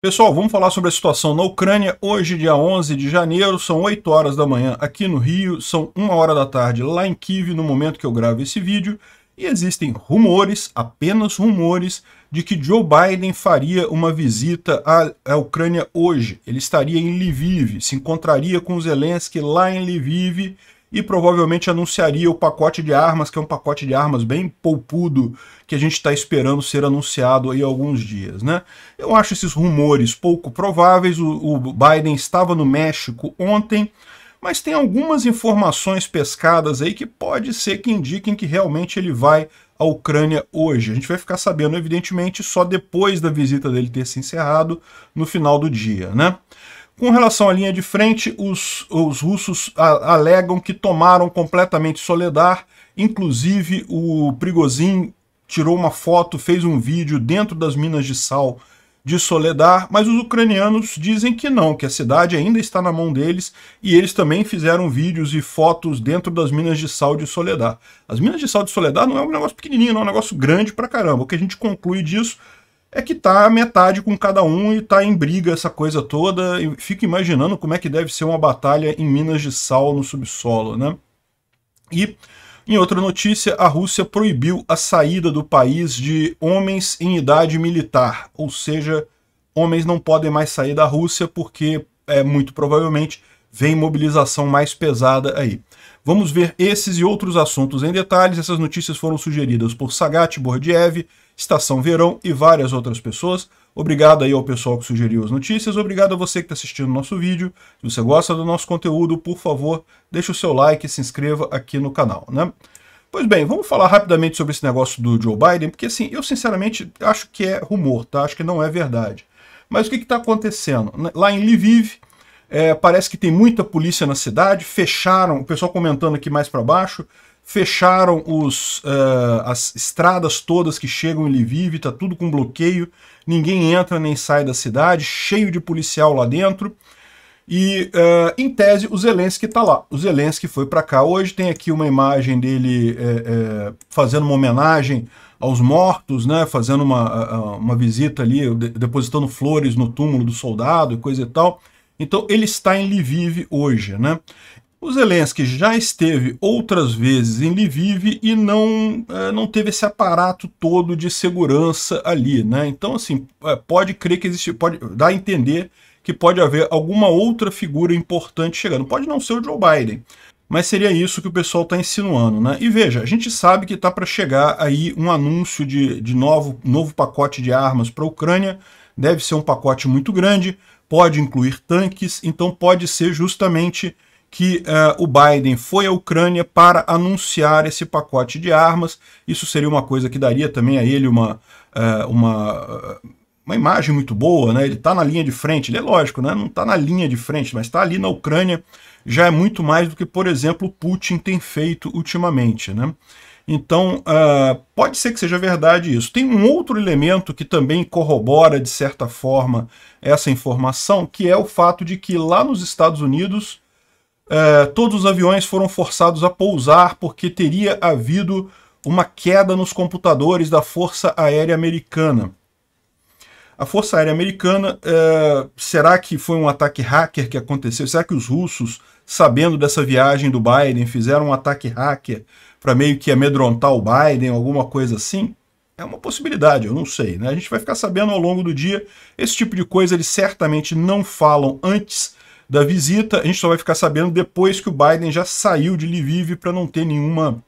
Pessoal, vamos falar sobre a situação na Ucrânia. Hoje, dia 11 de janeiro, são 8 horas da manhã aqui no Rio, são 1 hora da tarde lá em Kiev, no momento que eu gravo esse vídeo. E existem rumores, apenas rumores, de que Joe Biden faria uma visita à, à Ucrânia hoje. Ele estaria em Lviv, se encontraria com Zelensky lá em Lviv e provavelmente anunciaria o pacote de armas, que é um pacote de armas bem poupudo que a gente está esperando ser anunciado aí há alguns dias. Né? Eu acho esses rumores pouco prováveis. O, o Biden estava no México ontem, mas tem algumas informações pescadas aí que pode ser que indiquem que realmente ele vai à Ucrânia hoje. A gente vai ficar sabendo, evidentemente, só depois da visita dele ter se encerrado, no final do dia. né? Com relação à linha de frente, os, os russos a, alegam que tomaram completamente Soledar, inclusive o Prigozin tirou uma foto, fez um vídeo dentro das minas de sal de Soledar, mas os ucranianos dizem que não, que a cidade ainda está na mão deles e eles também fizeram vídeos e fotos dentro das minas de sal de Soledar. As minas de sal de Soledar não é um negócio pequenininho, não, é um negócio grande pra caramba. O que a gente conclui disso é que tá a metade com cada um e tá em briga essa coisa toda. E fico imaginando como é que deve ser uma batalha em minas de sal no subsolo, né? E em outra notícia, a Rússia proibiu a saída do país de homens em idade militar, ou seja, homens não podem mais sair da Rússia porque é muito provavelmente vem mobilização mais pesada aí. Vamos ver esses e outros assuntos em detalhes. Essas notícias foram sugeridas por Sagat Bordiev, Estação Verão e várias outras pessoas. Obrigado aí ao pessoal que sugeriu as notícias, obrigado a você que está assistindo o nosso vídeo. Se você gosta do nosso conteúdo, por favor, deixe o seu like e se inscreva aqui no canal, né? Pois bem, vamos falar rapidamente sobre esse negócio do Joe Biden, porque assim, eu sinceramente acho que é rumor, tá? Acho que não é verdade. Mas o que está acontecendo? Né, lá em Lviv, é, parece que tem muita polícia na cidade, fecharam, o pessoal comentando aqui mais para baixo, fecharam os, uh, as estradas todas que chegam em Lviv, está tudo com bloqueio, ninguém entra nem sai da cidade, cheio de policial lá dentro. E, uh, em tese, o Zelensky está lá. O Zelensky foi para cá. Hoje tem aqui uma imagem dele é, é, fazendo uma homenagem aos mortos, né, fazendo uma, uma visita ali, depositando flores no túmulo do soldado e coisa e tal. Então ele está em Lviv hoje, né? O Zelensky já esteve outras vezes em Lviv e não, é, não teve esse aparato todo de segurança ali, né? Então, assim, é, pode crer que existe, pode dar a entender que pode haver alguma outra figura importante chegando. Pode não ser o Joe Biden, mas seria isso que o pessoal está insinuando, né? E veja, a gente sabe que está para chegar aí um anúncio de, de novo, novo pacote de armas para a Ucrânia, deve ser um pacote muito grande, pode incluir tanques, então pode ser justamente que uh, o Biden foi à Ucrânia para anunciar esse pacote de armas. Isso seria uma coisa que daria também a ele uma, uh, uma, eh, uma imagem muito boa, né? Ele está na linha de frente, ele é lógico, né? não está na linha de frente, mas está ali na Ucrânia, já é muito mais do que, por exemplo, Putin tem feito ultimamente. Né? Então, pode ser que seja verdade isso. Tem um outro elemento que também corrobora, de certa forma, essa informação, que é o fato de que lá nos Estados Unidos é, todos os aviões foram forçados a pousar porque teria havido uma queda nos computadores da Força Aérea Americana. A Força Aérea Americana, é, será que foi um ataque hacker que aconteceu? Será que os russos, sabendo dessa viagem do Biden, fizeram um ataque hacker para meio que amedrontar o Biden, alguma coisa assim? É uma possibilidade, eu não sei. Né? A gente vai ficar sabendo ao longo do dia. Esse tipo de coisa eles certamente não falam antes da visita. A gente só vai ficar sabendo depois que o Biden já saiu de Lviv para não ter nenhuma,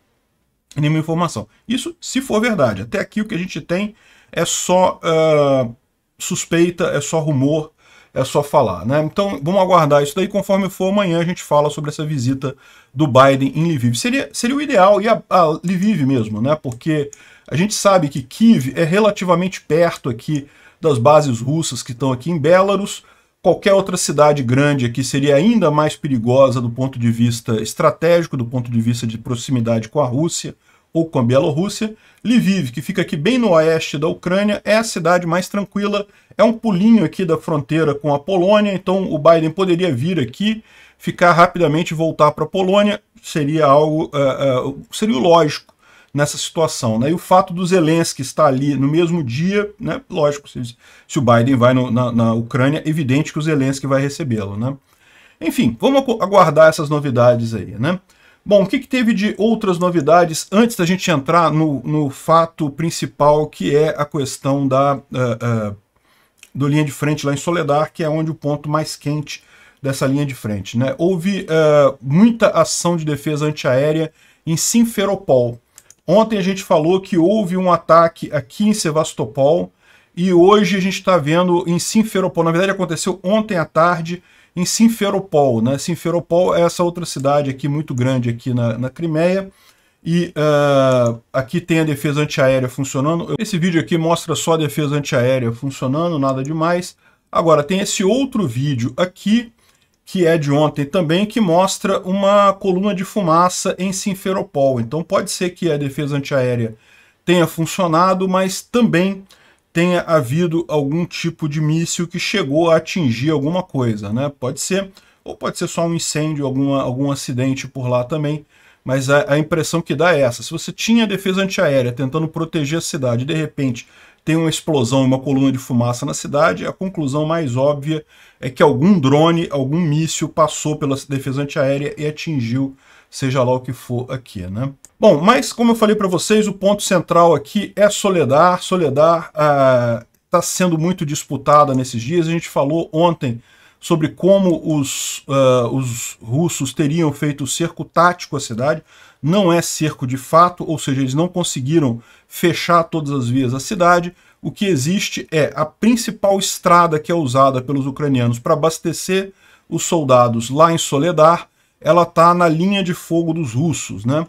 nenhuma informação. Isso se for verdade. Até aqui o que a gente tem é só uh, suspeita, é só rumor, é só falar. Né? Então vamos aguardar isso daí. Conforme for amanhã a gente fala sobre essa visita do Biden em Lviv. Seria, seria o ideal, e a, a Lviv mesmo, né? porque a gente sabe que Kiev é relativamente perto aqui das bases russas que estão aqui em Belarus, Qualquer outra cidade grande aqui seria ainda mais perigosa do ponto de vista estratégico, do ponto de vista de proximidade com a Rússia ou com a Bielorrússia. Lviv, que fica aqui bem no oeste da Ucrânia, é a cidade mais tranquila, é um pulinho aqui da fronteira com a Polônia, então o Biden poderia vir aqui, ficar rapidamente e voltar para a Polônia, seria algo, uh, uh, seria lógico nessa situação. Né? E o fato do Zelensky estar ali no mesmo dia, né? lógico, se, se o Biden vai no, na, na Ucrânia, é evidente que o Zelensky vai recebê-lo. Né? Enfim, vamos aguardar essas novidades aí. Né? Bom, o que, que, teve de outras novidades antes da gente entrar no, no fato principal, que é a questão da uh, uh, do linha de frente lá em Soledar, que é onde o ponto mais quente dessa linha de frente. Né? Houve uh, muita ação de defesa antiaérea em Simferopol, Ontem a gente falou que houve um ataque aqui em Sevastopol e hoje a gente está vendo em Simferopol. Na verdade, aconteceu ontem à tarde em Simferopol. Né? Simferopol é essa outra cidade aqui muito grande aqui na, na Crimeia. E uh, aqui tem a defesa antiaérea funcionando. Esse vídeo aqui mostra só a defesa antiaérea funcionando, nada demais. Agora, tem esse outro vídeo aqui que é de ontem também, que mostra uma coluna de fumaça em Sinferopol. Então pode ser que a defesa antiaérea tenha funcionado, mas também tenha havido algum tipo de míssil que chegou a atingir alguma coisa, né? Pode ser, ou pode ser só um incêndio, alguma, algum acidente por lá também, mas a, a impressão que dá é essa. Se você tinha a defesa antiaérea tentando proteger a cidade, de repente tem uma explosão e uma coluna de fumaça na cidade, a conclusão mais óbvia é que algum drone, algum míssil passou pela defesa antiaérea e atingiu seja lá o que for aqui, né? Bom, mas como eu falei para vocês, o ponto central aqui é Soledar. Soledar está ah, tá sendo muito disputada nesses dias. A gente falou ontem sobre como os, uh, os russos teriam feito o cerco tático à cidade. Não é cerco de fato, ou seja, eles não conseguiram fechar todas as vias da cidade. O que existe é a principal estrada que é usada pelos ucranianos para abastecer os soldados lá em Soledar, ela está na linha de fogo dos russos, né?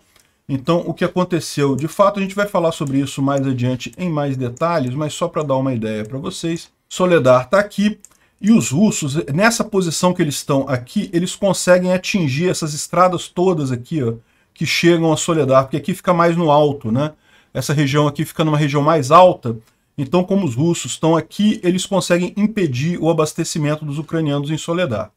Então, o que aconteceu? De fato, a gente vai falar sobre isso mais adiante em mais detalhes, mas só para dar uma ideia para vocês. Soledar está aqui, e os russos, eh, nessa posição que eles estão aqui, eles conseguem atingir essas estradas todas aqui, ó, que chegam a Soledad, porque aqui fica mais no alto, né? Essa região aqui fica numa região mais alta, então como os russos estão aqui, eles conseguem impedir o abastecimento dos ucranianos em Soledad.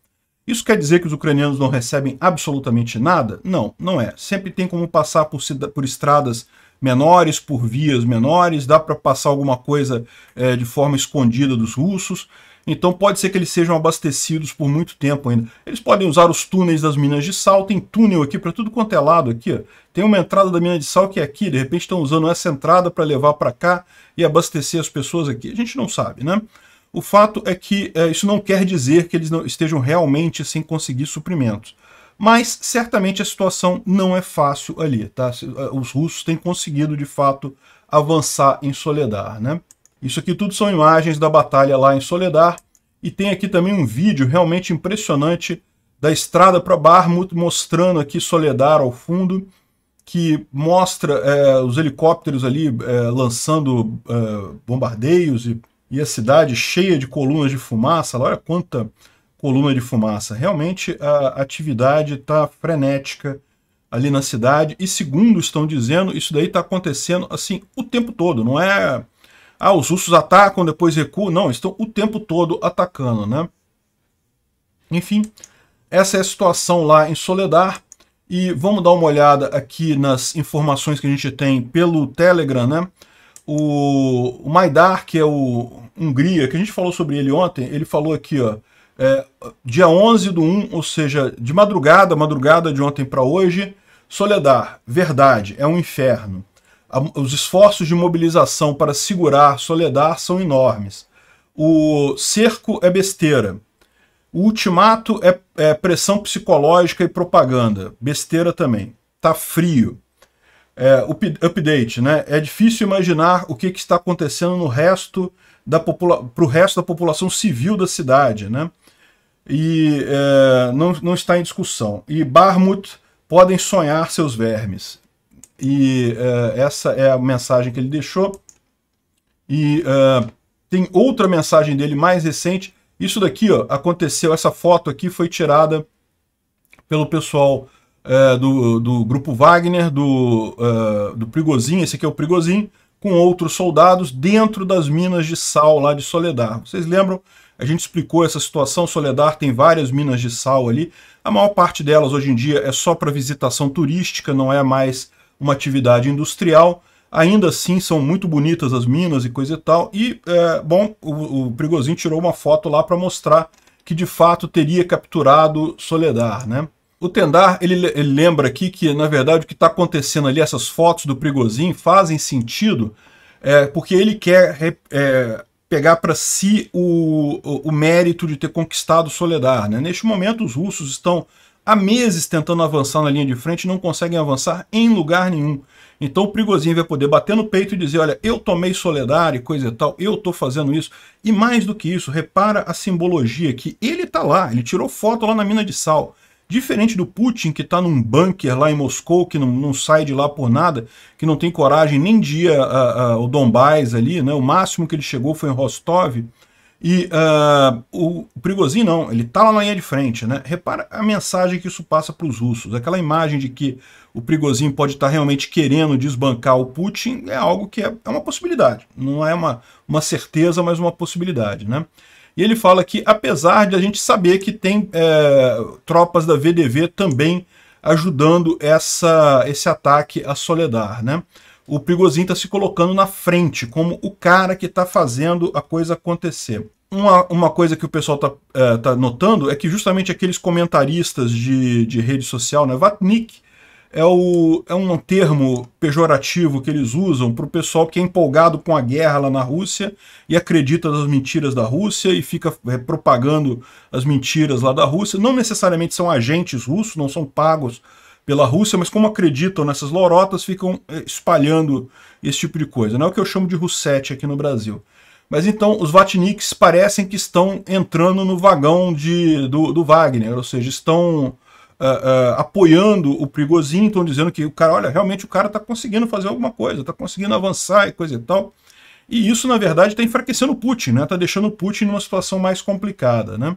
Isso quer dizer que os ucranianos não recebem absolutamente nada? Não, não é. Sempre tem como passar por, por estradas menores, por vias menores, dá para passar alguma coisa é, de forma escondida dos russos, então pode ser que eles sejam abastecidos por muito tempo ainda. Eles podem usar os túneis das minas de sal, tem túnel aqui para tudo quanto é lado aqui. Ó. Tem uma entrada da mina de sal que é aqui, de repente estão usando essa entrada para levar para cá e abastecer as pessoas aqui. A gente não sabe, né? O fato é que é, isso não quer dizer que eles estejam realmente sem conseguir suprimentos. Mas certamente a situação não é fácil ali, tá? Os russos têm conseguido de fato avançar em Soledar, né? Isso aqui tudo são imagens da batalha lá em Soledar. E tem aqui também um vídeo realmente impressionante da estrada para Barmut, mostrando aqui Soledar ao fundo, que mostra é, os helicópteros ali é, lançando é, bombardeios e, e a cidade cheia de colunas de fumaça. Olha quanta coluna de fumaça. Realmente a atividade está frenética ali na cidade e segundo estão dizendo, isso daí está acontecendo assim o tempo todo, não é ah, os russos atacam, depois recuam. Não, estão o tempo todo atacando, né? Enfim, essa é a situação lá em Soledar. E vamos dar uma olhada aqui nas informações que a gente tem pelo Telegram, né? O, Maidar, que é o Hungria, que a gente falou sobre ele ontem, ele falou aqui, ó, é, dia 11 do 1, ou seja, de madrugada, madrugada de ontem para hoje, Soledar, verdade, é um inferno os esforços de mobilização para segurar Soledar são enormes. O cerco é besteira. O ultimato é, é pressão psicológica e propaganda. Besteira também. Tá frio. É, update, né? É difícil imaginar o que, que está acontecendo no resto da para o resto da população civil da cidade, né? E é, não, não está em discussão. E Barmut podem sonhar seus vermes. E uh, essa é a mensagem que ele deixou. E uh, tem outra mensagem dele mais recente. Isso daqui ó, aconteceu, essa foto aqui foi tirada pelo pessoal uh, do, do grupo Wagner, do, do Prigozin, esse aqui é o Prigozin, com outros soldados dentro das minas de sal lá de Soledar. Vocês lembram? A gente explicou essa situação, Soledar tem várias minas de sal ali. A maior parte delas hoje em dia é só para visitação turística, não é mais uma atividade industrial. Ainda assim, são muito bonitas as minas e coisa e tal. E, é, bom, o, o tirou uma foto lá para mostrar que de fato teria capturado Soledar, né? O Tendar, ele, ele lembra aqui que, na verdade, o que está acontecendo ali, essas fotos do Prigozhin fazem sentido, é, porque ele quer é, pegar para si o, o, o, mérito de ter conquistado Soledar. Né? Neste momento, os russos estão há meses tentando avançar na linha de frente, não conseguem avançar em lugar nenhum. Então o Prigozinho vai poder bater no peito e dizer, olha, eu tomei Soledade, coisa e tal, eu estou fazendo isso. E mais do que isso, repara a simbologia que ele está lá, ele tirou foto lá na mina de sal. Diferente do Putin, que está num bunker lá em Moscou, que não, não, sai de lá por nada, que não tem coragem nem dia a, a, o Dombás ali, né? o máximo que ele chegou foi em Rostov, e uh, o Prigozhin não, ele está lá na linha de frente. Né? Repara a mensagem que isso passa para os russos. Aquela imagem de que o Prigozhin pode estar tá realmente querendo desbancar o Putin é algo que é, é, uma possibilidade. Não é uma, uma certeza, mas uma possibilidade. Né? E ele fala que, apesar de a gente saber que tem é, tropas da VDV também ajudando essa, esse ataque a Soledar. Né? o Prigozinho está se colocando na frente, como o cara que está fazendo a coisa acontecer. Uma, uma coisa que o pessoal está é, tá notando é que justamente aqueles comentaristas de, de rede social, né, Vatnik, é, o, é um termo pejorativo que eles usam para o pessoal que é empolgado com a guerra lá na Rússia e acredita nas mentiras da Rússia e fica é, propagando as mentiras lá da Rússia. Não necessariamente são agentes russos, não são pagos pela Rússia, mas como acreditam nessas lorotas, ficam eh, espalhando esse tipo de coisa. Não é o que eu chamo de russete aqui no Brasil. Mas então os Vatniks parecem que estão entrando no vagão de, do, do Wagner, ou seja, estão uh, uh, apoiando o prigozinho, estão dizendo que o cara, olha, realmente o cara está conseguindo fazer alguma coisa, está conseguindo avançar e coisa e tal. E isso, na verdade, está enfraquecendo o Putin, está né? Tá deixando o Putin numa situação mais complicada. Né?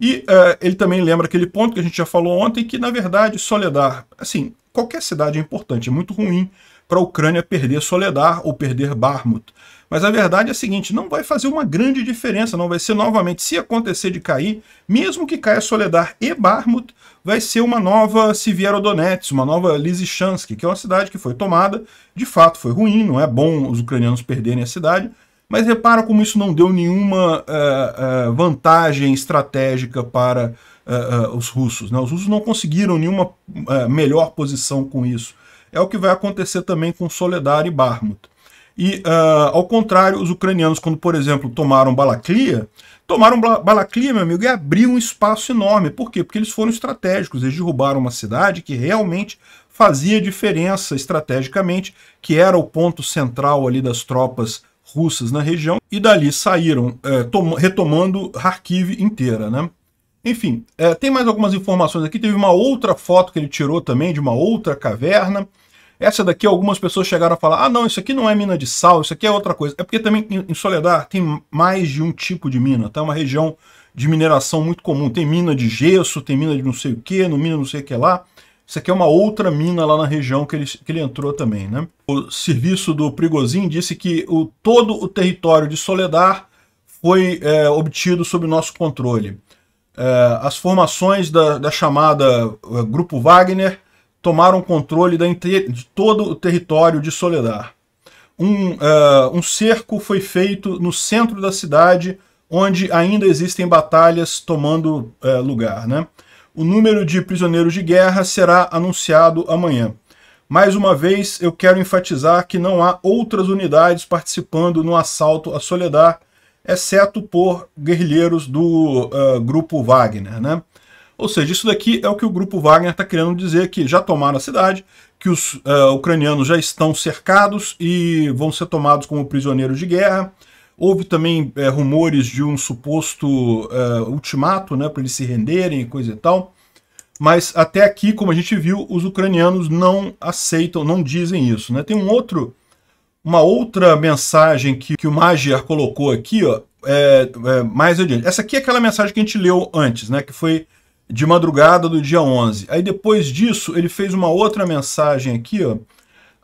E uh, ele também lembra aquele ponto que a gente já falou ontem, que na verdade Soledar, assim, qualquer cidade é importante, é muito ruim para a Ucrânia perder Soledar ou perder Barmut. Mas a verdade é a seguinte, não vai fazer uma grande diferença, não vai ser novamente, se acontecer de cair, mesmo que caia Soledar e Barmut, vai ser uma nova Sivierodonetsk, uma nova Lysychansk, que é uma cidade que foi tomada, de fato foi ruim, não é bom os ucranianos perderem a cidade, mas repara como isso não deu nenhuma uh, uh, vantagem estratégica para uh, os russos. Né? Os russos não conseguiram nenhuma melhor posição com isso. É o que vai acontecer também com Soledar e Barmut. E, ao contrário, os ucranianos, quando, por exemplo, tomaram Balaclia, tomaram Balaclia, meu amigo, e abriu um espaço enorme. Por quê? Porque eles foram estratégicos, eles derrubaram uma cidade que realmente fazia diferença estrategicamente, que era o ponto central ali das tropas russas na região e dali saíram é, retomando Kharkiv inteira, né? Enfim, é, tem mais algumas informações aqui. Teve uma outra foto que ele tirou também de uma outra caverna. Essa daqui algumas pessoas chegaram a falar: ah, não, isso aqui não é mina de sal, isso aqui é outra coisa. É porque também em Soledar tem mais de um tipo de mina, tá? É uma região de mineração muito comum. Tem mina de gesso, tem mina de não sei o que, no mina não sei o que lá. Isso aqui é uma outra mina lá na região que ele, que ele entrou também, né? O serviço do Prigozin disse que o, todo o território de Soledar foi é, obtido sob nosso controle. É, as formações da, da chamada é, Grupo Wagner tomaram controle da, de todo o território de Soledar. Um, é, um cerco foi feito no centro da cidade, onde ainda existem batalhas tomando é, lugar, né? O número de prisioneiros de guerra será anunciado amanhã. Mais uma vez, eu quero enfatizar que não há outras unidades participando no assalto a Soledad, exceto por guerrilheiros do uh, grupo Wagner. Né? Ou seja, isso daqui é o que o grupo Wagner está querendo dizer, que já tomaram a cidade, que os uh, ucranianos já estão cercados e vão ser tomados como prisioneiros de guerra, Houve também é, rumores de um suposto é, ultimato né, para eles se renderem e coisa e tal. Mas até aqui, como a gente viu, os ucranianos não aceitam, não dizem isso. Né? Tem um outro, uma outra mensagem que, que o Magyar colocou aqui, ó, é, é, mais adiante. Essa aqui é aquela mensagem que a gente leu antes, né? Que foi de madrugada do dia 11. Aí depois disso, ele fez uma outra mensagem aqui, ó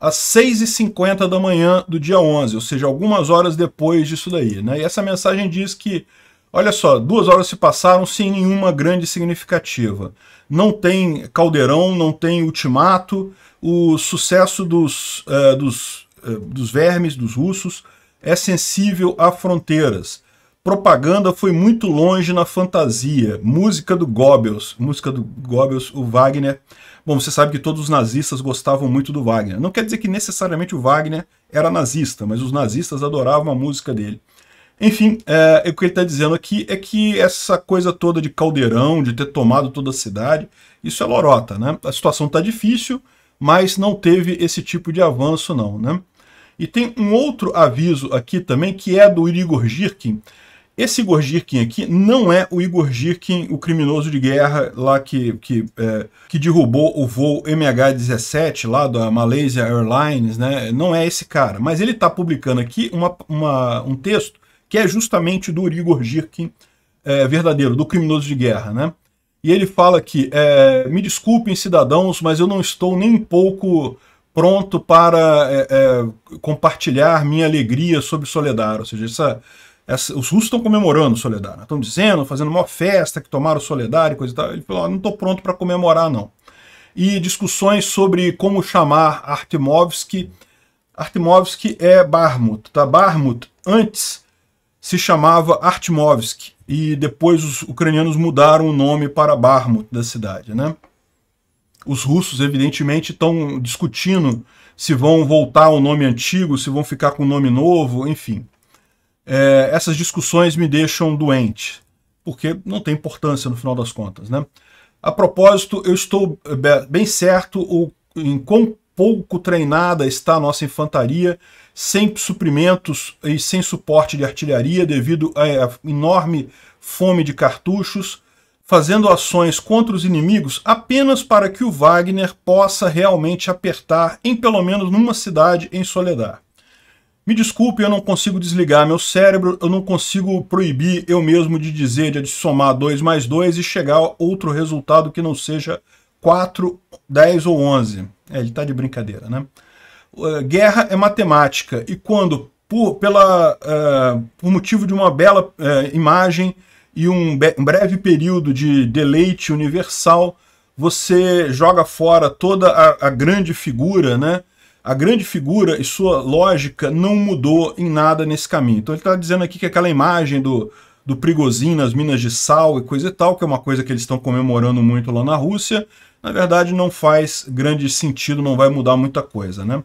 às 6h50 da manhã do dia 11, ou seja, algumas horas depois disso daí. Né? E essa mensagem diz que, olha só, duas horas se passaram sem nenhuma grande significativa. Não tem caldeirão, não tem ultimato, o sucesso dos, uh, dos, uh, dos vermes, dos russos, é sensível a fronteiras. Propaganda foi muito longe na fantasia. Música do Goebbels, música do Goebbels, o Wagner Bom, você sabe que todos os nazistas gostavam muito do Wagner. Não quer dizer que necessariamente o Wagner era nazista, mas os nazistas adoravam a música dele. Enfim, é, o que ele está dizendo aqui é que essa coisa toda de caldeirão, de ter tomado toda a cidade, isso é lorota, né? A situação está difícil, mas não teve esse tipo de avanço não, né? E tem um outro aviso aqui também, que é do Irigor Girkin, esse Igor Girkin aqui não é o Igor Girkin, o criminoso de guerra lá que, que, é, que derrubou o voo MH17 lá da Malaysia Airlines, né? Não é esse cara, mas ele está publicando aqui uma, uma, um texto que é justamente do Igor Girkin é, verdadeiro, do criminoso de guerra, né? E ele fala que, é, me desculpem cidadãos, mas eu não estou nem um pouco pronto para é, é, compartilhar minha alegria sobre Soledar, ou seja, essa essa, os russos estão comemorando o Soledar. Estão né? dizendo, fazendo uma festa, que tomaram o Soledar e coisa e tal. Ele falou, ah, não estou pronto para comemorar, não. E discussões sobre como chamar Artemovsky. Artemovsky é Barmut, tá? Barmut antes se chamava Artemovsky e depois os ucranianos mudaram o nome para Barmut da cidade, né? Os russos, evidentemente, estão discutindo se vão voltar ao nome antigo, se vão ficar com o nome novo, enfim é, essas discussões me deixam doente, porque não tem importância no final das contas. Né? A propósito, eu estou eh, bem certo em quão pouco treinada está a nossa infantaria, sem suprimentos e sem suporte de artilharia devido à enorme fome de cartuchos, fazendo ações contra os inimigos apenas para que o Wagner possa realmente apertar em pelo menos numa cidade em Soledad. Me desculpe, eu não consigo desligar meu cérebro, eu não consigo proibir eu mesmo de dizer, de somar 2 mais 2 e chegar a outro resultado que não seja 4, 10 ou 11. É, ele está de brincadeira, né? Uh, guerra é matemática, e quando, por, pela, uh, por motivo de uma bela uh, imagem e um, um breve período de deleite universal, você joga fora toda a, a grande figura, né? A grande figura e sua lógica não mudou em nada nesse caminho. Então ele está dizendo aqui que aquela imagem do, do prigozinho nas minas de sal e coisa e tal, que é uma coisa que eles estão comemorando muito lá na Rússia, na verdade não faz grande sentido, não vai mudar muita coisa, né?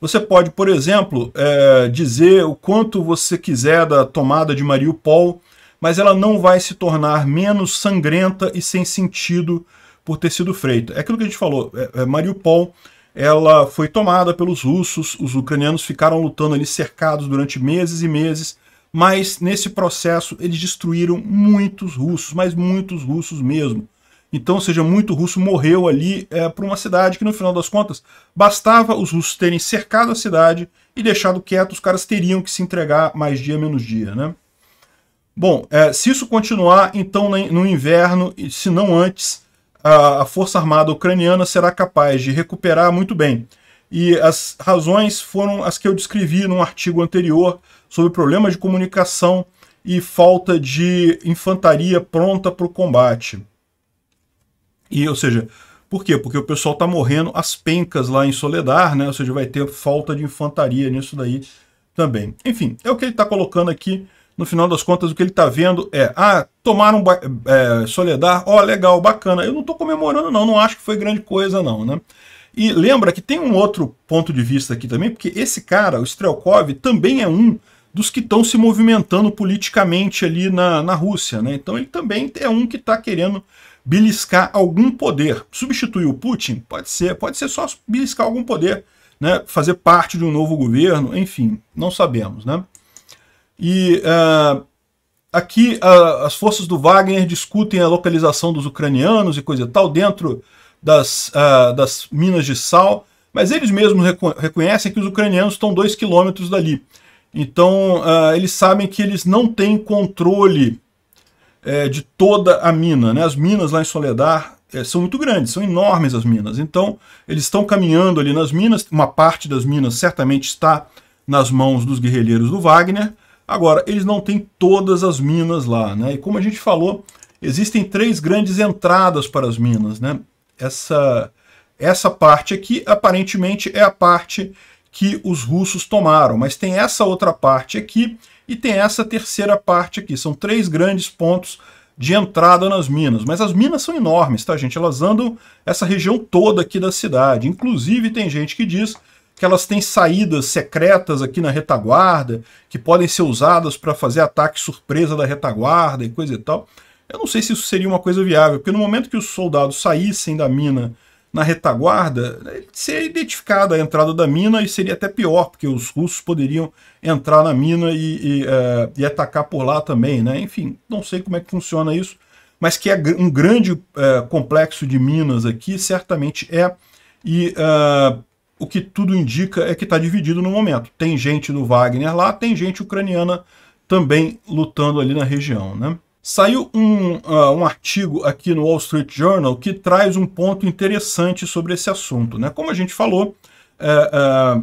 Você pode, por exemplo, é, dizer o quanto você quiser da tomada de Mariupol, mas ela não vai se tornar menos sangrenta e sem sentido por ter sido feita. É aquilo que a gente falou, é, é Mariupol ela foi tomada pelos russos, os ucranianos ficaram lutando ali cercados durante meses e meses, mas nesse processo eles destruíram muitos russos, mas muitos russos mesmo. Então, seja, muito russo morreu ali é, eh, para uma cidade que, no final das contas, bastava os russos terem cercado a cidade e deixado quieto, os caras teriam que se entregar mais dia menos dia, né? Bom, é, se isso continuar, então no inverno, se não antes, a, a Força Armada Ucraniana será capaz de recuperar muito bem. E as razões foram as que eu descrevi num artigo anterior sobre problemas de comunicação e falta de infantaria pronta para o combate. E, ou seja, por quê? Porque o pessoal está morrendo às pencas lá em Soledar, né? Ou seja, vai ter falta de infantaria nisso daí também. Enfim, é o que ele está colocando aqui no final das contas, o que ele está vendo é: ah, tomaram é, Soledar, ó, oh, legal, bacana. Eu não estou comemorando, não, não acho que foi grande coisa, não, né? E lembra que tem um outro ponto de vista aqui também, porque esse cara, o Strelkov, também é um dos que estão se movimentando politicamente ali na, na Rússia, né? Então ele também é um que está querendo beliscar algum poder. Substituir o Putin? Pode ser, pode ser só beliscar algum poder, né? Fazer parte de um novo governo, enfim, não sabemos, né? E uh, aqui uh, as forças do Wagner discutem a localização dos ucranianos e coisa e tal dentro das, uh, das minas de sal, mas eles mesmos reco reconhecem que os ucranianos estão dois quilômetros dali. Então eles sabem que eles não têm controle eh, de toda a mina. Né? As minas lá em Soledar eh, são muito grandes, são enormes as minas. Então eles estão caminhando ali nas minas, uma parte das minas certamente está nas mãos dos guerrilheiros do Wagner, Agora, eles não têm todas as minas lá, né? E como a gente falou, existem três grandes entradas para as minas, né? Essa, essa parte aqui, aparentemente, é a parte que os russos tomaram, mas tem essa outra parte aqui e tem essa terceira parte aqui. São três grandes pontos de entrada nas minas. Mas as minas são enormes, tá, gente? Elas andam essa região toda aqui da cidade. Inclusive, tem gente que diz que elas têm saídas secretas aqui na retaguarda, que podem ser usadas para fazer ataque surpresa da retaguarda e coisa e tal. Eu não sei se isso seria uma coisa viável, porque no momento que os soldados saíssem da mina na retaguarda, seria identificada a entrada da mina e seria até pior, porque os russos poderiam entrar na mina e, e, é, e atacar por lá também, né? Enfim, não sei como é que funciona isso, mas que é um grande é, complexo de minas aqui, certamente é, e ah, o que tudo indica é que está dividido no momento. Tem gente do Wagner lá, tem gente ucraniana também lutando ali na região. Né? Saiu um, uh, um artigo aqui no Wall Street Journal que traz um ponto interessante sobre esse assunto. Né? Como a gente falou, é, é,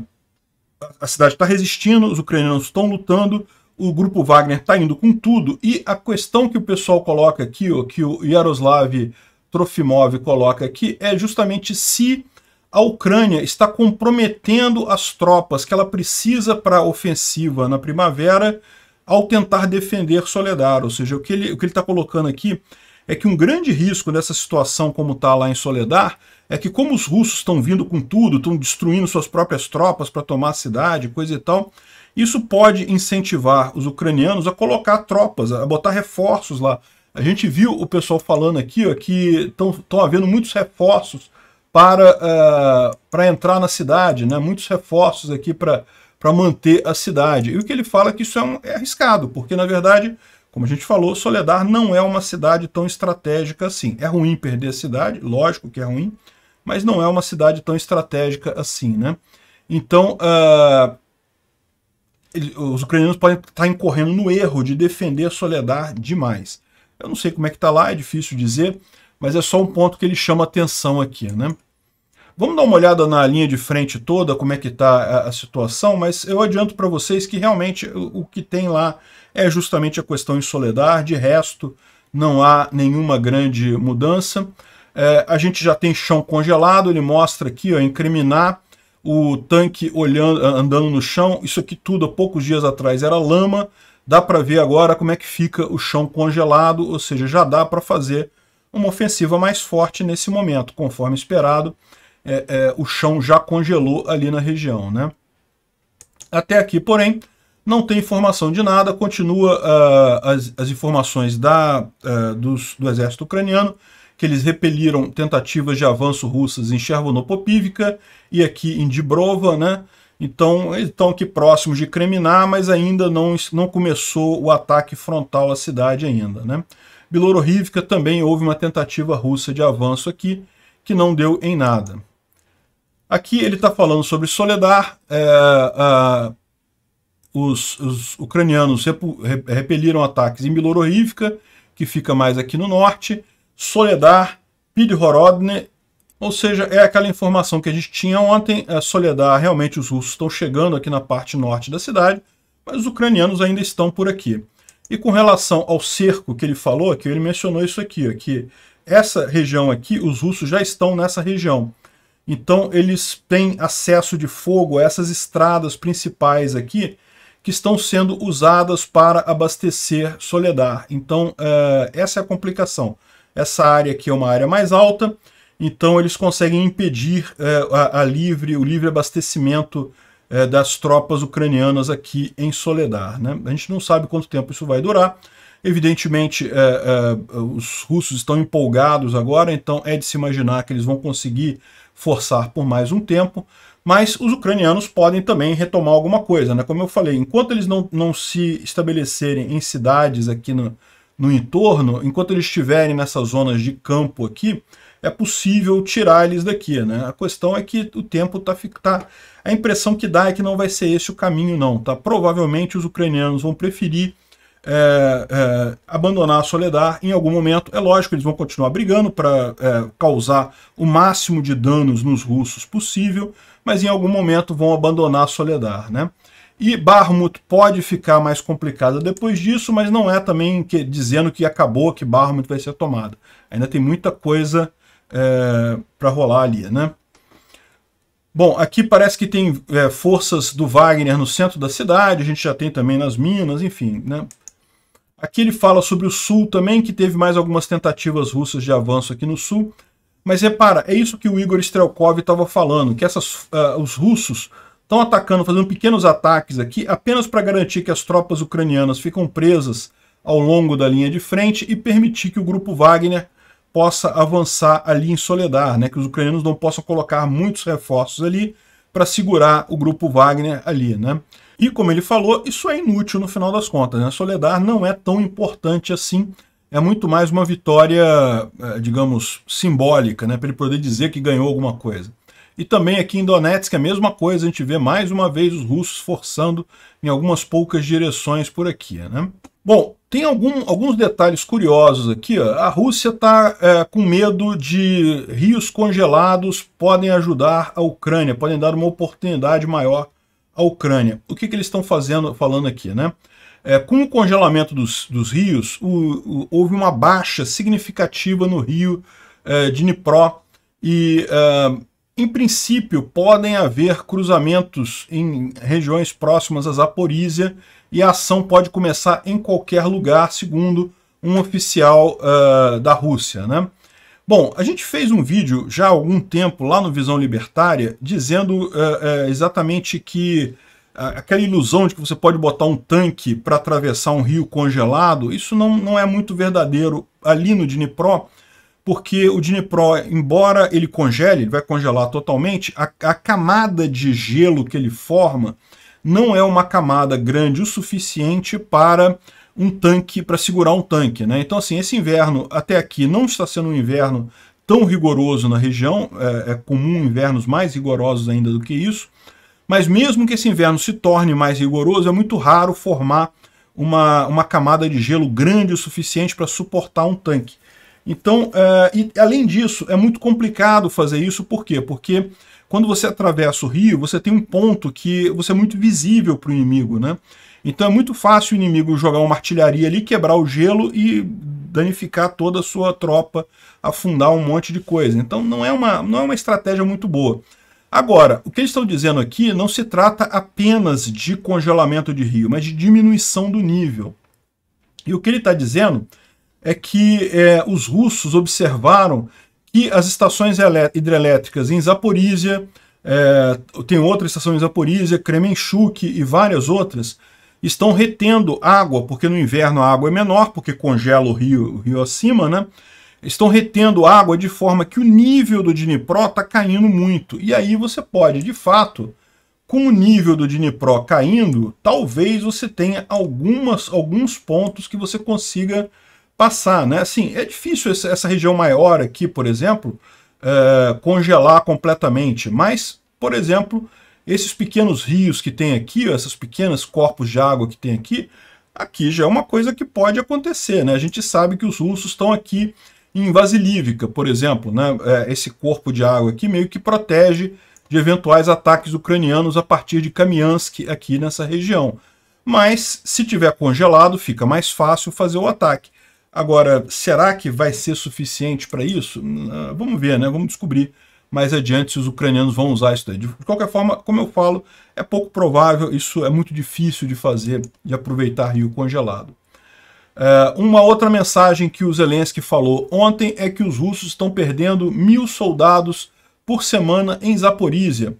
a cidade está resistindo, os ucranianos estão lutando, o grupo Wagner está indo com tudo, e a questão que o pessoal coloca aqui, ó, que o Yaroslav Trofimov coloca aqui, é justamente se a Ucrânia está comprometendo as tropas que ela precisa para a ofensiva na primavera ao tentar defender Soledar. Ou seja, o que ele está colocando aqui é que um grande risco dessa situação como está lá em Soledar é que como os russos estão vindo com tudo, estão destruindo suas próprias tropas para tomar a cidade, coisa e tal, isso pode incentivar os ucranianos a colocar tropas, a botar reforços lá. A gente viu o pessoal falando aqui ó, que estão havendo muitos reforços para, uh, para entrar na cidade, né? muitos reforços aqui para manter a cidade. E o que ele fala é que isso é, um, é arriscado, porque na verdade, como a gente falou, Soledar não é uma cidade tão estratégica assim. É ruim perder a cidade, lógico que é ruim, mas não é uma cidade tão estratégica assim. Né? Então, uh, os ucranianos podem estar tá incorrendo no erro de defender Soledar demais. Eu não sei como é que está lá, é difícil dizer mas é só um ponto que ele chama atenção aqui, né? Vamos dar uma olhada na linha de frente toda, como é que está a, a, situação, mas eu adianto para vocês que realmente o, o, que tem lá é justamente a questão em insoledar, de resto não há nenhuma grande mudança. É, a gente já tem chão congelado, ele mostra aqui, ó, incriminar o tanque olhando, andando no chão, isso aqui tudo há poucos dias atrás era lama, dá para ver agora como é que fica o chão congelado, ou seja, já dá para fazer uma ofensiva mais forte nesse momento, conforme esperado. É, é, o chão já congelou ali na região. Né? Até aqui, porém, não tem informação de nada, continua uh, as, as, informações da, uh, dos, do exército ucraniano, que eles repeliram tentativas de avanço russas em Chervonopopivka e aqui em Dibrova, né? Então, eles estão aqui próximos de Kreminá, mas ainda não, não começou o ataque frontal à cidade ainda, né? Bilororívka também houve uma tentativa russa de avanço aqui, que não deu em nada. Aqui ele está falando sobre Soledar. É, os, os, ucranianos repu, repeliram ataques em Bilororívka, que fica mais aqui no norte, Soledar, Pidhorodne, ou seja, é aquela informação que a gente tinha ontem, é Soledar, realmente os russos estão chegando aqui na parte norte da cidade, mas os ucranianos ainda estão por aqui. E com relação ao cerco que ele falou que ele mencionou isso aqui, ó, que essa região aqui, os russos já estão nessa região. Então eles têm acesso de fogo a essas estradas principais aqui, que estão sendo usadas para abastecer Soledar. Então é, essa é a complicação. Essa área aqui é uma área mais alta, então eles conseguem impedir é, a, a livre, o livre abastecimento é, das tropas ucranianas aqui em Soledar. Né? A gente não sabe quanto tempo isso vai durar. Evidentemente, é, é, os russos estão empolgados agora, então é de se imaginar que eles vão conseguir forçar por mais um tempo, mas os ucranianos podem também retomar alguma coisa. Né? Como eu falei, enquanto eles não, não se estabelecerem em cidades aqui no, no entorno, enquanto eles estiverem nessas zonas de campo aqui, é possível tirar eles daqui. Né? A questão é que o tempo está tá, tá a impressão que dá é que não vai ser esse o caminho, não. Tá? Provavelmente os ucranianos vão preferir é, é, abandonar a Soledar em algum momento. É lógico, eles vão continuar brigando para é, causar o máximo de danos nos russos possível, mas em algum momento vão abandonar a Soledar, né? E Barmut pode ficar mais complicada depois disso, mas não é também que, dizendo que acabou, que Barmut vai ser tomada. Ainda tem muita coisa é, para rolar ali, né? Bom, aqui parece que tem é, forças do Wagner no centro da cidade, a gente já tem também nas minas, enfim, né? Aqui ele fala sobre o sul também, que teve mais algumas tentativas russas de avanço aqui no sul. Mas repara, é isso que o Igor Strelkov estava falando, que essas, uh, os russos estão atacando, fazendo pequenos ataques aqui, apenas para garantir que as tropas ucranianas ficam presas ao longo da linha de frente e permitir que o grupo Wagner possa avançar ali em Soledar, né? que os ucranianos não possam colocar muitos reforços ali para segurar o grupo Wagner ali. Né? E como ele falou, isso é inútil no final das contas. Né? Soledar não é tão importante assim, é muito mais uma vitória, eh, digamos, simbólica, né? para ele poder dizer que ganhou alguma coisa. E também aqui em Donetsk é a mesma coisa, a gente vê mais uma vez os russos forçando em algumas poucas direções por aqui. Né? Bom, tem algum, alguns detalhes curiosos aqui. Ó. A Rússia está é, com medo de rios congelados podem ajudar a Ucrânia, podem dar uma oportunidade maior à Ucrânia. O que, que eles estão fazendo, falando aqui, né? É, com o congelamento dos, dos rios, o, o, houve uma baixa significativa no rio é, de Dnipro e, é, em princípio, podem haver cruzamentos em regiões próximas a Zaporizhia e a ação pode começar em qualquer lugar, segundo um oficial uh, da Rússia. Né? Bom, a gente fez um vídeo já há algum tempo lá no Visão Libertária dizendo uh, uh, exatamente que aquela ilusão de que você pode botar um tanque para atravessar um rio congelado, isso não, não é muito verdadeiro ali no Dnipro, porque o Dnipro, embora ele congele, ele vai congelar totalmente, a, a camada de gelo que ele forma não é uma camada grande o suficiente para um tanque, para segurar um tanque. Né? Então, assim, esse inverno até aqui não está sendo um inverno tão rigoroso na região, é, é comum invernos mais rigorosos ainda do que isso, mas mesmo que esse inverno se torne mais rigoroso, é muito raro formar uma, uma camada de gelo grande o suficiente para suportar um tanque. Então, é, e, além disso, é muito complicado fazer isso, por quê? Porque quando você atravessa o rio, você tem um ponto que você é muito visível para o inimigo, né? Então é muito fácil o inimigo jogar uma artilharia ali, quebrar o gelo e danificar toda a sua tropa, afundar um monte de coisa. Então não é uma, não é uma estratégia muito boa. Agora, o que eles estão dizendo aqui não se trata apenas de congelamento de rio, mas de diminuição do nível. E o que ele está dizendo é que é, os russos observaram e as estações hidrelétricas em Zaporizhia, é, tem outra estação em Zaporizhia, Kremenchuk e várias outras, estão retendo água, porque no inverno a água é menor, porque congela o rio, o rio acima, né? Estão retendo água de forma que o nível do Dinipró está caindo muito. E aí você pode, de fato, com o nível do Dinipró caindo, talvez você tenha algumas, alguns pontos que você consiga passar, né? Assim, é difícil essa região maior aqui, por exemplo, é, congelar completamente, mas, por exemplo, esses pequenos rios que tem aqui, esses pequenos corpos de água que tem aqui, aqui já é uma coisa que pode acontecer, né? A gente sabe que os russos estão aqui em Vasilívica, por exemplo, né? Eh, esse corpo de água aqui meio que protege de eventuais ataques ucranianos a partir de Kamiansk aqui nessa região. Mas se tiver congelado, fica mais fácil fazer o ataque. Agora, será que vai ser suficiente para isso? Ah, vamos ver, né? Vamos descobrir mais adiante se os ucranianos vão usar isso daí. De qualquer forma, como eu falo, é pouco provável, isso é muito difícil de fazer, de aproveitar rio congelado. Eh, uma outra mensagem que o Zelensky falou ontem é que os russos estão perdendo mil soldados por semana em Zaporizhia.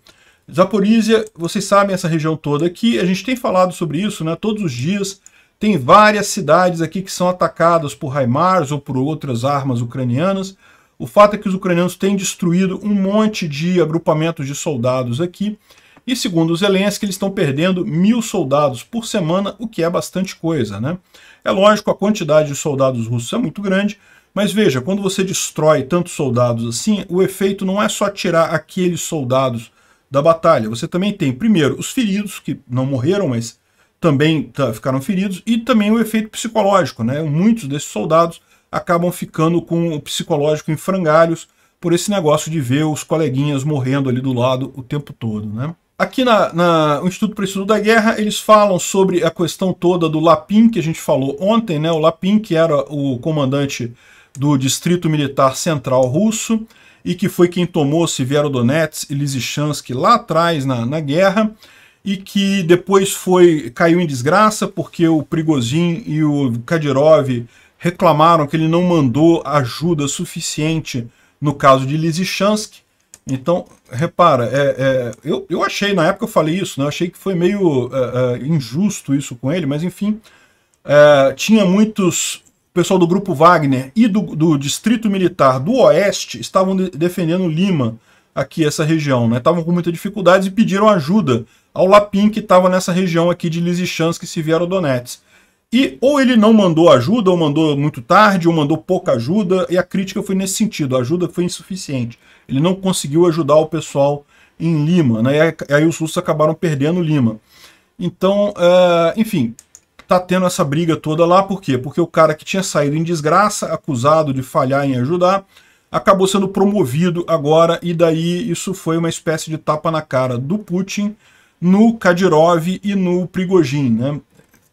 Zaporizhia, vocês sabem essa região toda aqui, a gente tem falado sobre isso né, todos os dias, tem várias cidades aqui que são atacadas por HIMARS ou por outras armas ucranianas. O fato é que os ucranianos têm destruído um monte de agrupamentos de soldados aqui. E segundo os Zelensky, eles estão perdendo mil soldados por semana, o que é bastante coisa, né? É lógico, a quantidade de soldados russos é muito grande, mas veja, quando você destrói tantos soldados assim, o efeito não é só tirar aqueles soldados da batalha. Você também tem, primeiro, os feridos, que não morreram, mas também tá, ficaram feridos, e também o efeito psicológico. Né? Muitos desses soldados acabam ficando com o psicológico em frangalhos por esse negócio de ver os coleguinhas morrendo ali do lado o tempo todo. Né? Aqui na, na, no Instituto para Estudo da Guerra, eles falam sobre a questão toda do Lapin, que a gente falou ontem, né? o Lapin, que era o comandante do Distrito Militar Central Russo, e que foi quem tomou Severodonetsk e Lysychansk lá atrás na, na guerra, e que depois foi caiu em desgraça porque o Prigozhin e o Kadyrov reclamaram que ele não mandou ajuda suficiente no caso de Lysychansk. Então, repara, é, é, eu, eu achei, na época eu falei isso, né, eu achei que foi meio é, é injusto isso com ele, mas enfim, é, tinha muitos, pessoal do Grupo Wagner e do, do Distrito Militar do Oeste estavam de, defendendo Lima, aqui essa região, né, estavam com muita dificuldade e pediram ajuda ao Lapin, que estava nessa região aqui de Lysychansk e Severodonetsk. E ou ele não mandou ajuda, ou mandou muito tarde, ou mandou pouca ajuda, e a crítica foi nesse sentido, a ajuda foi insuficiente. Ele não conseguiu ajudar o pessoal em Lima, né? e aí os russos acabaram perdendo Lima. Então, eh, enfim, tá tendo essa briga toda lá, por quê? Porque o cara que tinha saído em desgraça, acusado de falhar em ajudar, acabou sendo promovido agora, e daí isso foi uma espécie de tapa na cara do Putin, no Kadyrov e no Prigojin. Né?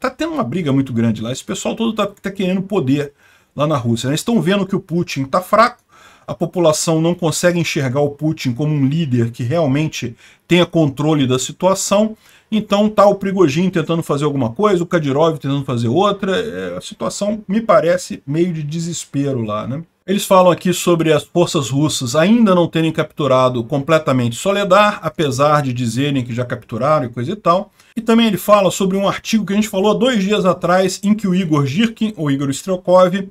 Tá tendo uma briga muito grande lá. Esse pessoal todo tá, tá querendo poder lá na Rússia. Né? Estão vendo que o Putin tá fraco, a população não consegue enxergar o Putin como um líder que realmente tenha controle da situação. Então está o Prigojin tentando fazer alguma coisa, o Kadyrov tentando fazer outra. É, a situação me parece meio de desespero lá, né? Eles falam aqui sobre as forças russas ainda não terem capturado completamente Soledar, apesar de dizerem que já capturaram e coisa e tal. E também ele fala sobre um artigo que a gente falou há dois dias atrás, em que o Igor Girkin, ou Igor Strelkov,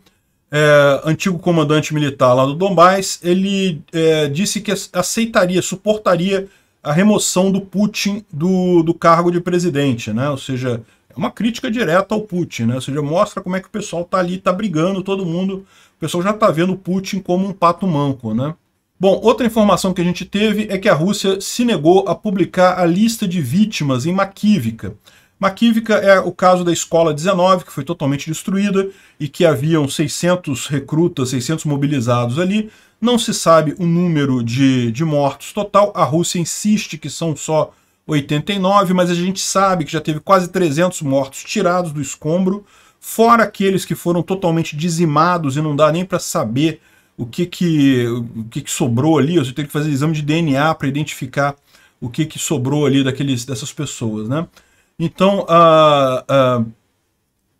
é, antigo comandante militar lá do Dombás, ele é, disse que aceitaria, suportaria a remoção do Putin do, do cargo de presidente, né? Ou seja, é uma crítica direta ao Putin, né? Ou seja, mostra como é que o pessoal tá ali, tá brigando, todo mundo. O pessoal já tá vendo o Putin como um pato manco, né? Bom, outra informação que a gente teve é que a Rússia se negou a publicar a lista de vítimas em Makivka, Maquívica é o caso da escola 19, que foi totalmente destruída e que haviam 600 recrutas, 600 mobilizados ali. Não se sabe o número de, de mortos total. A Rússia insiste que são só 89, mas a gente sabe que já teve quase 300 mortos tirados do escombro, fora aqueles que foram totalmente dizimados e não dá nem para saber o que que, o que que sobrou ali. Você tem que fazer exame de DNA para identificar o que que sobrou ali daqueles, dessas pessoas, né? Então,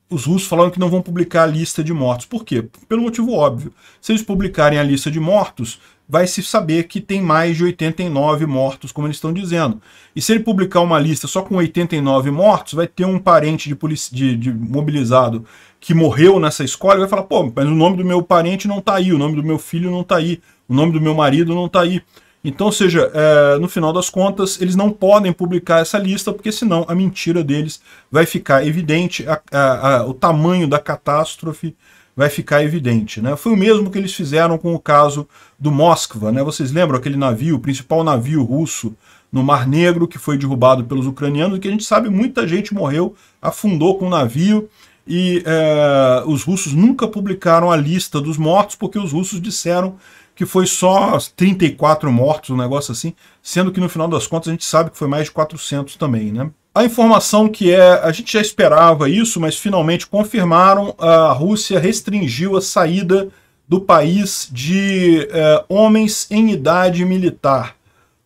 os russos falaram que não vão publicar a lista de mortos. Por quê? Pelo motivo óbvio. Se eles publicarem a lista de mortos, vai se saber que tem mais de 89 mortos, como eles estão dizendo. E se ele publicar uma lista só com 89 mortos, vai ter um parente de, de, de mobilizado que morreu nessa escola e vai falar: pô, mas o nome do meu parente não está aí, o nome do meu filho não está aí, o nome do meu marido não está aí. Então, ou seja, é, no final das contas, eles não podem publicar essa lista, porque senão a mentira deles vai ficar evidente, a, a, a, o tamanho da catástrofe vai ficar evidente. Né? Foi o mesmo que eles fizeram com o caso do Moskva. Né? Vocês lembram aquele navio, o principal navio russo no Mar Negro, que foi derrubado pelos ucranianos, e que a gente sabe muita gente morreu, afundou com o navio, e é, os russos nunca publicaram a lista dos mortos, porque os russos disseram que foi só 34 mortos, um negócio assim, sendo que no final das contas a gente sabe que foi mais de 400 também, né? A informação que é, a gente já esperava isso, mas finalmente confirmaram, a Rússia restringiu a saída do país de é, homens em idade militar.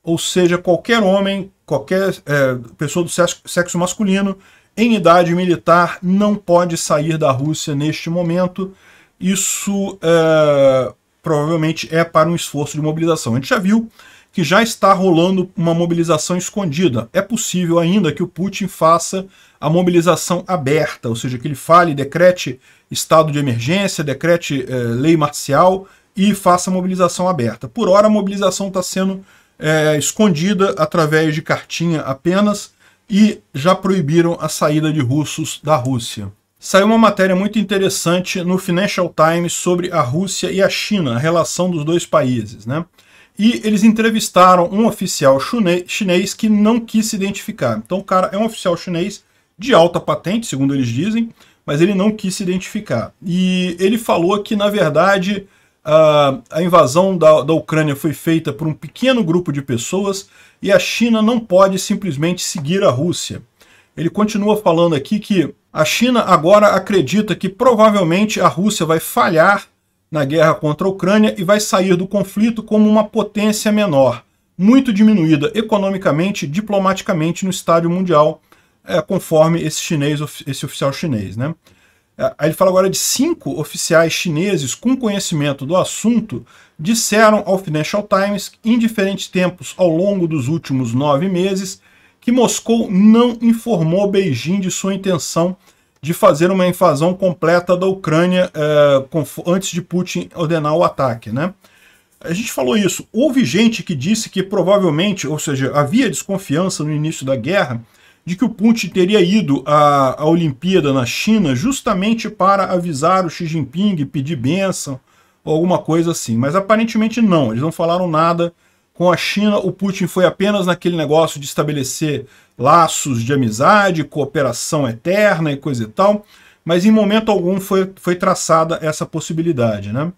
Ou seja, qualquer homem, qualquer é, pessoa do sexo masculino em idade militar não pode sair da Rússia neste momento. Isso é, provavelmente é para um esforço de mobilização. A gente já viu que já está rolando uma mobilização escondida. É possível ainda que o Putin faça a mobilização aberta, ou seja, que ele fale, decrete estado de emergência, decrete eh, lei marcial e faça a mobilização aberta. Por hora, a mobilização está sendo eh, escondida através de cartinha apenas e já proibiram a saída de russos da Rússia. Saiu uma matéria muito interessante no Financial Times sobre a Rússia e a China, a relação dos dois países, né? E eles entrevistaram um oficial chinês que não quis se identificar. Então o cara é um oficial chinês de alta patente, segundo eles dizem, mas ele não quis se identificar. E ele falou que, na verdade, a, invasão da, da Ucrânia foi feita por um pequeno grupo de pessoas e a China não pode simplesmente seguir a Rússia. Ele continua falando aqui que a China agora acredita que provavelmente a Rússia vai falhar na guerra contra a Ucrânia e vai sair do conflito como uma potência menor, muito diminuída economicamente e diplomaticamente no estádio mundial, é, conforme esse chinês, esse oficial chinês. Né? É, aí ele fala agora de cinco oficiais chineses com conhecimento do assunto disseram ao Financial Times, em diferentes tempos ao longo dos últimos nove meses, que Moscou não informou Beijing de sua intenção de fazer uma invasão completa da Ucrânia é, com, antes de Putin ordenar o ataque, né? A gente falou isso. Houve gente que disse que provavelmente, ou seja, havia desconfiança no início da guerra de que o Putin teria ido à, à Olimpíada na China justamente para avisar o Xi Jinping, pedir bênção ou alguma coisa assim. Mas aparentemente não, eles não falaram nada com a China, o Putin foi apenas naquele negócio de estabelecer laços de amizade, cooperação eterna e coisa e tal, mas em momento algum foi, foi traçada essa possibilidade. Né?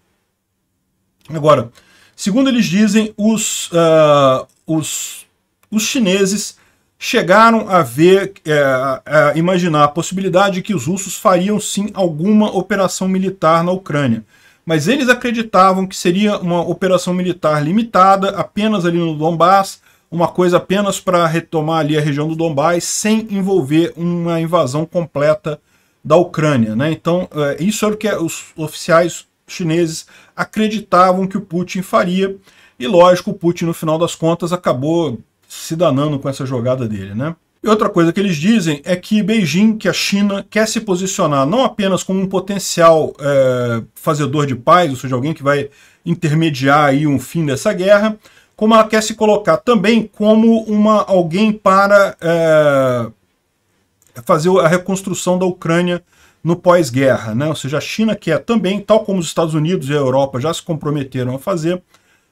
Agora, segundo eles dizem, os, uh, os, os chineses chegaram a ver, é, a imaginar a possibilidade de que os russos fariam sim alguma operação militar na Ucrânia mas eles acreditavam que seria uma operação militar limitada, apenas ali no Donbass, uma coisa apenas para retomar ali a região do Donbass, sem envolver uma invasão completa da Ucrânia. Né? Então, eh, isso era o que os oficiais chineses acreditavam que o Putin faria, e lógico, o Putin, no final das contas, acabou se danando com essa jogada dele. Né? Outra coisa que eles dizem é que Beijing, que a China quer se posicionar não apenas como um potencial é, fazedor de paz, ou seja, alguém que vai intermediar aí um fim dessa guerra, como ela quer se colocar também como uma alguém para é, fazer a reconstrução da Ucrânia no pós-guerra, né? Ou seja, a China quer também, tal como os Estados Unidos e a Europa já se comprometeram a fazer,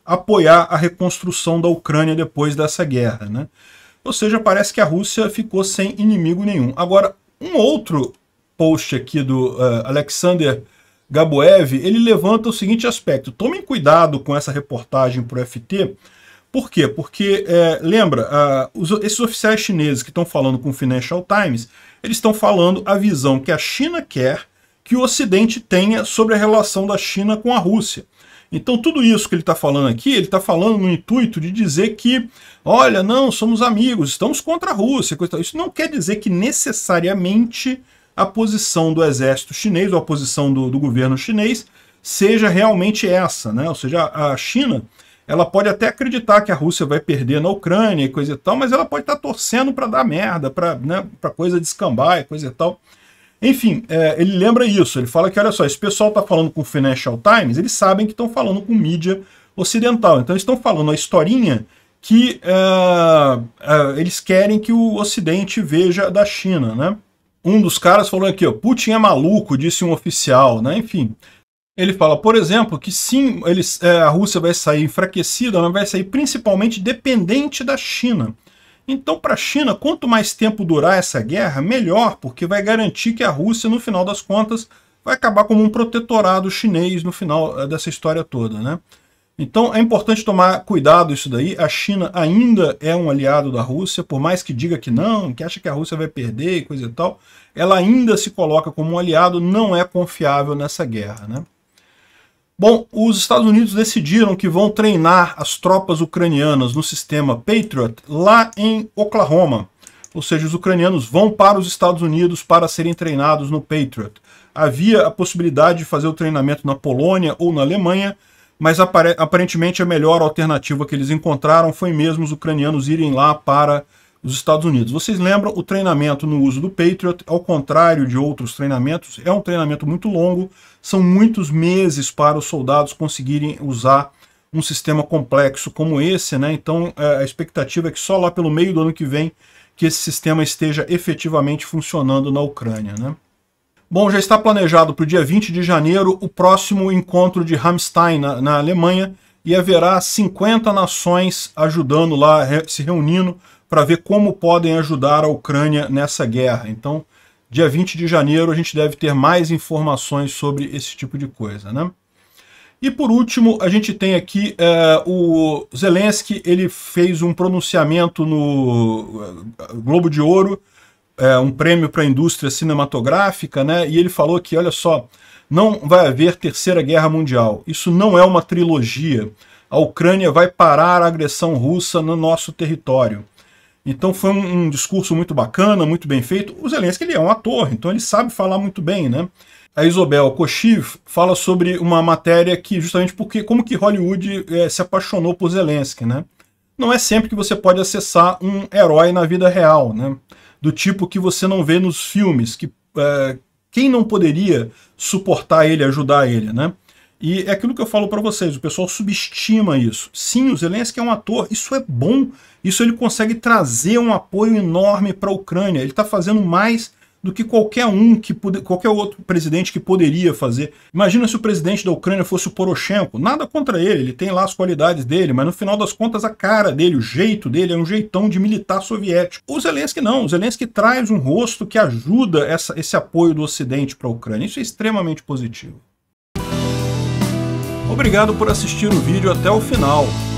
apoiar a reconstrução da Ucrânia depois dessa guerra, né? Ou seja, parece que a Rússia ficou sem inimigo nenhum. Agora, um outro post aqui do uh, Alexander Gaboev, ele levanta o seguinte aspecto. Tomem cuidado com essa reportagem para o FT. Por quê? Porque, é, lembra, uh, os, esses oficiais chineses que estão falando com o Financial Times, eles estão falando a visão que a China quer que o Ocidente tenha sobre a relação da China com a Rússia. Então, tudo isso que ele está falando aqui, ele está falando no intuito de dizer que, olha, não, somos amigos, estamos contra a Rússia. Coisa... Isso não quer dizer que necessariamente a posição do exército chinês ou a posição do, do governo chinês seja realmente essa, né? Ou seja, a China ela pode até acreditar que a Rússia vai perder na Ucrânia e coisa e tal, mas ela pode estar tá torcendo para dar merda, para né, coisa descambar e coisa e tal. Enfim, é, ele lembra isso. Ele fala que, olha só, esse pessoal está falando com o Financial Times, eles sabem que estão falando com mídia ocidental. Então, eles estão falando a historinha que uh, uh, eles querem que o Ocidente veja da China, né? Um dos caras falou aqui, ó, Putin é maluco, disse um oficial, né? Enfim, ele fala, por exemplo, que sim, eles, é, a Rússia vai sair enfraquecida, mas vai sair principalmente dependente da China. Então, para a China, quanto mais tempo durar essa guerra, melhor, porque vai garantir que a Rússia, no final das contas, vai acabar como um protetorado chinês no final eh, dessa história toda, né? Então é importante tomar cuidado isso daí. A China ainda é um aliado da Rússia, por mais que diga que não, que acha que a Rússia vai perder e coisa e tal, ela ainda se coloca como um aliado, não é confiável nessa guerra, né? Bom, os Estados Unidos decidiram que vão treinar as tropas ucranianas no sistema Patriot lá em Oklahoma. Ou seja, os ucranianos vão para os Estados Unidos para serem treinados no Patriot. Havia a possibilidade de fazer o treinamento na Polônia ou na Alemanha, mas aparentemente a melhor alternativa que eles encontraram foi mesmo os ucranianos irem lá para dos Estados Unidos. Vocês lembram, o treinamento no uso do Patriot, ao contrário de outros treinamentos, é um treinamento muito longo, são muitos meses para os soldados conseguirem usar um sistema complexo como esse, né? Então é, a expectativa é que só lá pelo meio do ano que vem que esse sistema esteja efetivamente funcionando na Ucrânia, né? Bom, já está planejado para o dia 20 de janeiro o próximo encontro de Hamstein na, na Alemanha e haverá 50 nações ajudando lá, se reunindo para ver como podem ajudar a Ucrânia nessa guerra. Então, dia 20 de janeiro, a gente deve ter mais informações sobre esse tipo de coisa. Né? E por último, a gente tem aqui é, o Zelensky, ele fez um pronunciamento no é, Globo de Ouro, é, um prêmio para a indústria cinematográfica, né? E ele falou que, olha só, não vai haver terceira guerra mundial. Isso não é uma trilogia. A Ucrânia vai parar a agressão russa no nosso território. Então foi um, um, discurso muito bacana, muito bem feito. O Zelensky ele é um ator, então ele sabe falar muito bem, né? A Isobel Koshiv fala sobre uma matéria que justamente porque como que Hollywood é, se apaixonou por Zelensky, né? Não é sempre que você pode acessar um herói na vida real, né? Do tipo que você não vê nos filmes, que é, quem não poderia suportar ele, ajudar ele, né? E é aquilo que eu falo para vocês, o pessoal subestima isso. Sim, o Zelensky é um ator, isso é bom isso ele consegue trazer um apoio enorme para a Ucrânia. Ele está fazendo mais do que qualquer um que qualquer outro presidente que poderia fazer. Imagina se o presidente da Ucrânia fosse o Poroshenko. Nada contra ele, ele tem lá as qualidades dele, mas no final das contas a cara dele, o jeito dele é um jeitão de militar soviético. O Zelensky não, o Zelensky traz um rosto que ajuda essa, esse apoio do Ocidente para a Ucrânia. Isso é extremamente positivo. Obrigado por assistir o vídeo até o final.